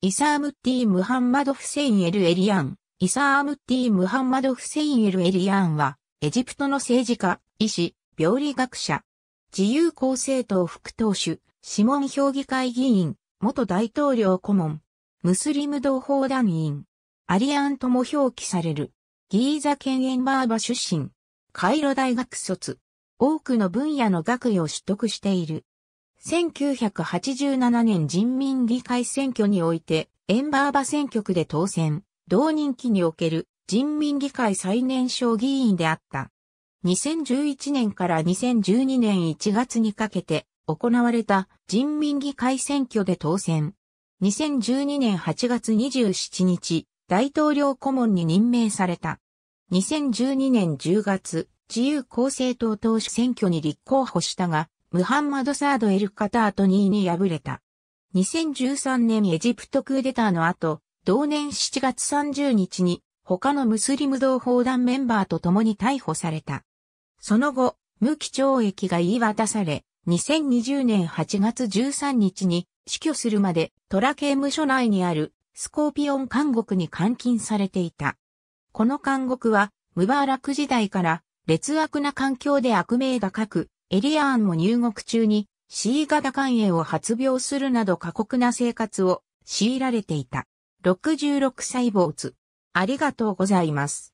イサームッティ・ムハンマド・フセイン・エル・エリアン。イサームッティ・ムハンマド・フセイン・エル・エリアンは、エジプトの政治家、医師、病理学者、自由公正党副党首、諮問評議会議員、元大統領顧問、ムスリム同胞団員、アリアンとも表記される、ギーザ・ケンエンバーバ出身、カイロ大学卒、多くの分野の学位を取得している。1987年人民議会選挙において、エンバーバ選挙区で当選、同任期における人民議会最年少議員であった。2011年から2012年1月にかけて行われた人民議会選挙で当選。2012年8月27日、大統領顧問に任命された。2012年10月、自由公正党党首選挙に立候補したが、ムハンマド・サード・エル・カタート2位に敗れた。2013年エジプトクーデターの後、同年7月30日に他のムスリム同胞団メンバーと共に逮捕された。その後、無期懲役が言い渡され、2020年8月13日に死去するまでトラ刑務所内にあるスコーピオン監獄に監禁されていた。この監獄はムバーラク時代から劣悪な環境で悪名が書くエリアーンも入国中に C 型肝炎を発病するなど過酷な生活を強いられていた。66歳坊主。ありがとうございます。